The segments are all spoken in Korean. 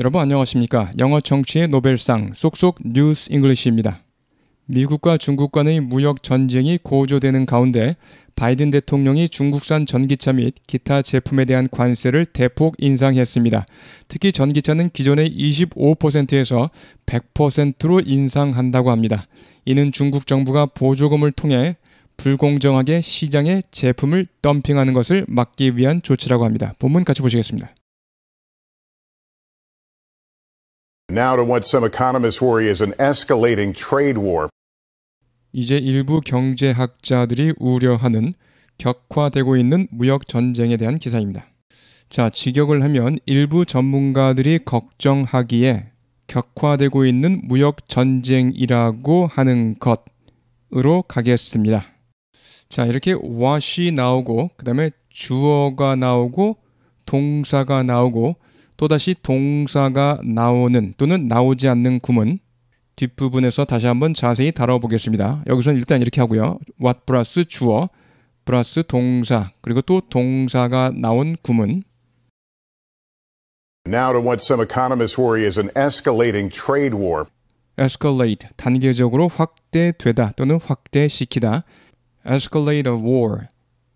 여러분 안녕하십니까? 영어 정치의 노벨상 속속 뉴스 잉글리시입니다. 미국과 중국 간의 무역 전쟁이 고조되는 가운데 바이든 대통령이 중국산 전기차 및 기타 제품에 대한 관세를 대폭 인상했습니다. 특히 전기차는 기존의 25%에서 100%로 인상한다고 합니다. 이는 중국 정부가 보조금을 통해 불공정하게 시장에 제품을 덤핑하는 것을 막기 위한 조치라고 합니다. 본문 같이 보시겠습니다. Now to what some economists worry is an escalating trade war. 이제 일부 경제학자들이 우려하는 격화되고 있는 무역 전쟁에 대한 기사입니다. 자, 직역을 하면 일부 전문가들이 걱정하기에 격화되고 있는 무역 전쟁이라고 하는 것으로 가겠습니다. 자, 이렇게 what이 나오고 그다음에 주어가 나오고 동사가 나오고 또다시 동사가 나오는 또는 나오지 않는 구문 뒷부분에서 다시 한번 자세히 다뤄보겠습니다. 여기서는 일단 이렇게 하고요. what 플러스 주어 플러스 동사 그리고 또 동사가 나온 구문 Now to what some economists worry is an escalating trade war. escalate 단계적으로 확대되다 또는 확대시키다. escalate o war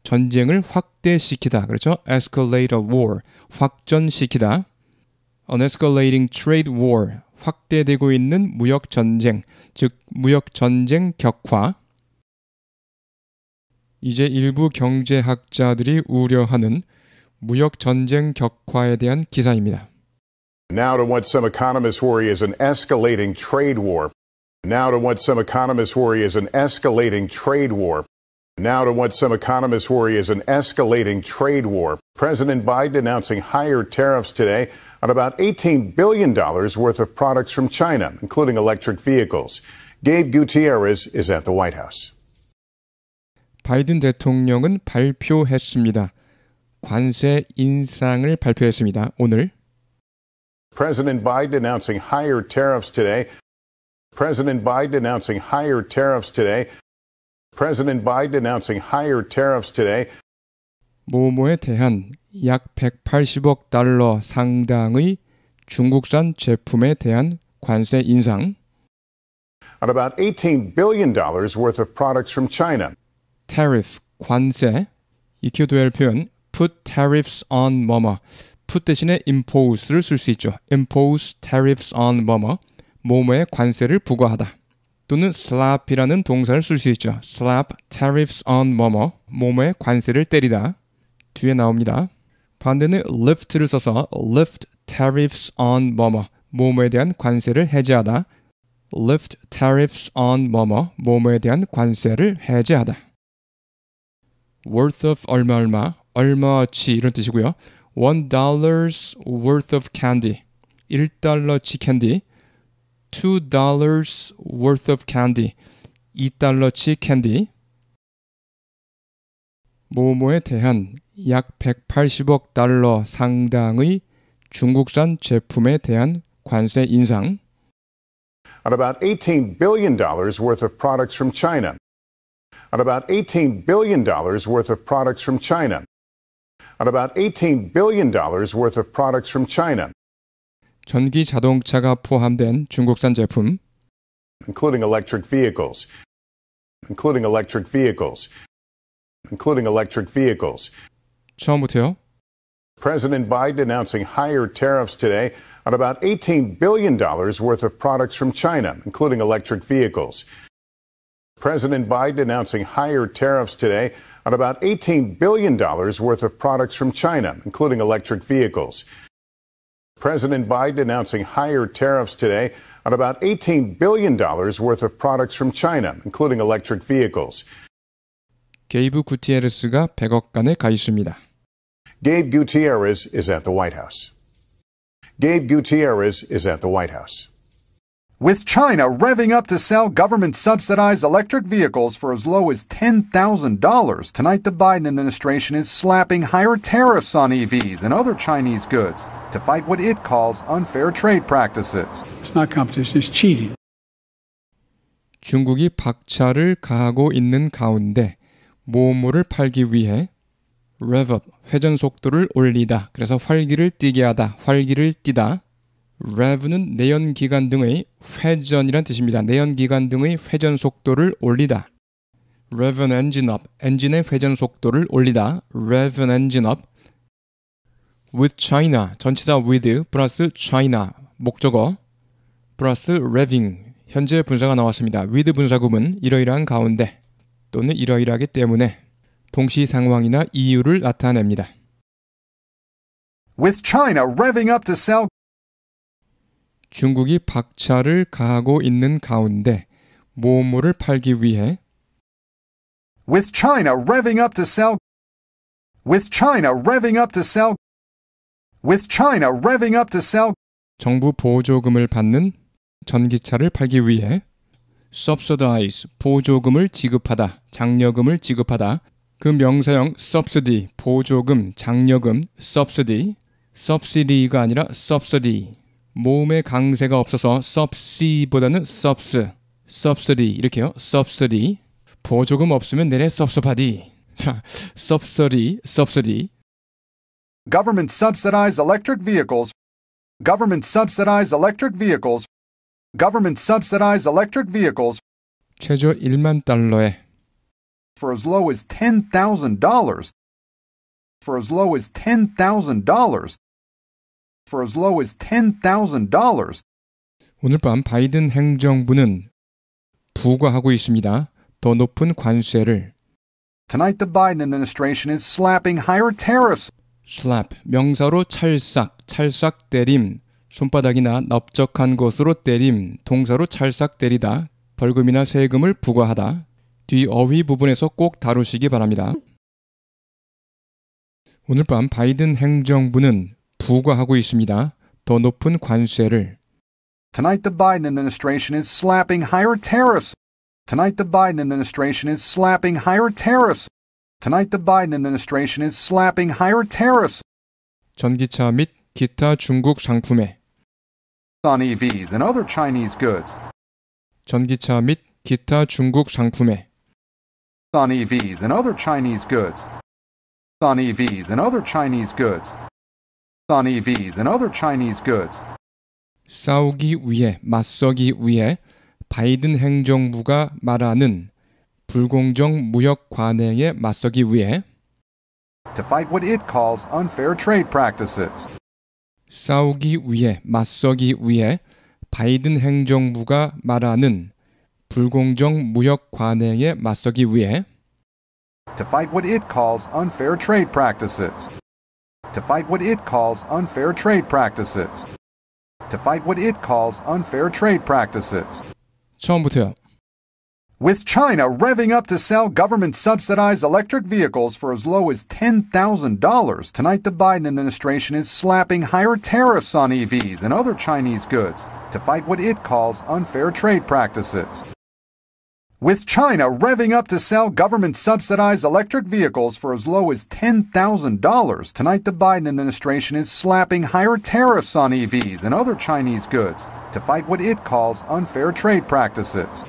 전쟁을 확대시키다. 그렇죠? escalate o war 확전시키다. An escalating trade war, 확대되고 있는 무역 전쟁, 즉 무역 전쟁 격화. 이제 일부 경제학자들이 우려하는 무역 전쟁 격화에 대한 기사입니다. Now to what some economists worry is an escalating trade war. Now to what some economists worry is an escalating trade war. Now to what some economists worry is an escalating trade war. President Biden announcing higher tariffs today on about $18 billion worth of products from China, including electric vehicles. Gabe Gutierrez is at the White House. 바이든 대통령은 발표했습니다. 관세 인상을 발표했습니다. 오늘 President Biden announcing higher tariffs today. President Biden announcing higher tariffs today. President Biden announcing higher tariffs today. 모모에 대한 약 180억 달러 상당의 중국산 제품에 대한 관세 인상. On about 18 billion dollars worth of products from China. tariff 관세 EQ도열 표현 put tariffs on 뭐뭐 put 대신에 impose를 쓸 수 있죠. impose tariffs on 뭐뭐 뭐뭐에 관세를 부과하다. 또는 slap이라는 동사를 쓸 수 있죠. slap tariffs on 뭐뭐 뭐뭐에 관세를 때리다. 뒤에 나옵니다. 반대는 lift를 써서 lift tariffs on 뭐뭐 뭐뭐에 대한 관세를 해제하다. lift tariffs on 뭐뭐 뭐뭐에 대한 관세를 해제하다. worth of 얼마 얼마 얼마치 이런 뜻이고요. one dollars worth of candy 1달러치 캔디 two dollars worth of candy 2달러치 캔디 뭐뭐에 대한 약 180억 달러 상당의 중국산 제품에 대한 관세 인상. On about 18 billion dollars worth of products from China. On about 18 billion dollars worth of products from China. On about 18 billion dollars worth of products from China. 전기 자동차가 포함된 중국산 제품 including electric vehicles including electric vehicles including electric vehicles 처음부터요. President Biden announcing higher tariffs today on about $18 billion worth of products from China, including electric vehicles. President Biden announcing higher tariffs today on about $18 billion worth of products from China, including electric vehicles. President Biden announcing higher tariffs today on about $18 billion worth of products from China, including electric vehicles. 게이브 구티에르스가 100억간을 가있습니다. Gabe Gutierrez is at the White House. Gabe Gutierrez is at the White House. With China revving up to sell government subsidized electric vehicles for as low as $10,000, tonight the Biden administration is slapping higher tariffs on EVs and other Chinese goods to fight what it calls unfair trade practices. It's not competition, it's cheating. 중국이 박차를 가하고 있는 가운데 모모를 팔기 위해 rev up 회전 속도를 올리다. 그래서 활기를 띠게 하다. 활기를 띠다. rev는 내연 기관 등의 회전이란 뜻입니다. 내연 기관 등의 회전 속도를 올리다. rev an engine up 엔진의 회전 속도를 올리다. rev an engine up with China 전치사 with 플러스 China 목적어 플러스 revving 현재 분사가 나왔습니다. with 분사 구문 이러이러한 가운데 또는 이러이러하기 때문에 동시 상황이나 이유를 나타냅니다. With China revving up to sell 중국이 박차를 가하고 있는 가운데 모모를 팔기 위해 With China revving up to sell With China revving up to sell With China revving up to sell 정부 보조금을 받는 전기차를 팔기 위해 subsidize 보조금을 지급하다, 장려금을 지급하다 그 명사형 subsidy, 보조금, 장려금, subsidy, subsidy가 아니라 subsidy. 모음에 강세가 없어서 subsi보다는 subs, subsidy 이렇게요. subsidy. 보조금 없으면 내래 섭섭하디. 자, subsidy, subsidy. Government subsidized electric vehicles. Government subsidized electric vehicles. Government subsidized electric vehicles. 최저 1만 달러에 for as low as $10,000 for as low as $10,000 for as low as $10,000 오늘 밤 바이든 행정부는 부과하고 있습니다. 더 높은 관세를 Tonight the Biden administration is slapping higher tariffs. slap 명사로 찰싹, 찰싹 때림, 손바닥이나 넓적한 것으로 때림, 동사로 찰싹 때리다, 벌금이나 세금을 부과하다. 뒤 어휘 부분에서 꼭 다루시기 바랍니다. 오늘 밤 바이든 행정부는 부과하고 있습니다. 더 높은 관세를 Tonight the Biden administration is slapping higher tariffs. Tonight the Biden administration is slapping higher tariffs. Tonight the Biden administration is slapping higher tariffs. 전기차 및 기타 중국 상품에 on EVs and other Chinese goods. 전기차 및 기타 중국 상품에 on EVs and other Chinese goods on EVs and other Chinese goods on EVs and other Chinese goods 싸우기 위해 맞서기 위해 바이든 행정부가 말하는 불공정 무역 관행에 맞서기 위해 to fight what it calls unfair trade practices 싸우기 위해 맞서기 위해 바이든 행정부가 말하는 불공정 무역 관행에 맞서기 위해 to fight what it calls unfair trade practices to fight what it calls unfair trade practices to fight what it calls unfair trade practices 처음부터요 with China revving up to sell government subsidized electric vehicles for as low as $10,000, tonight the Biden administration is slapping higher tariffs on EVs and other Chinese goods to fight what it calls unfair trade practices. With China revving up to sell government subsidized electric vehicles for as low as $10,000, tonight the Biden administration is slapping higher tariffs on EVs and other Chinese goods to fight what it calls unfair trade practices.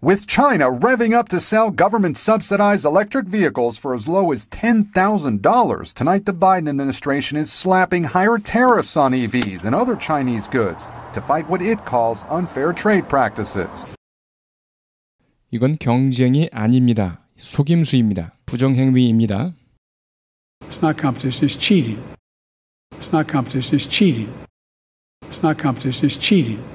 With China revving up to sell government subsidized electric vehicles for as low as $10,000, tonight the Biden administration is slapping higher tariffs on EVs and other Chinese goods to fight what it calls unfair trade practices. 이건 경쟁이 아닙니다. 속임수입니다. 부정행위입니다. It's not competition, it's cheating. It's not competition, it's cheating. It's not competition, it's cheating.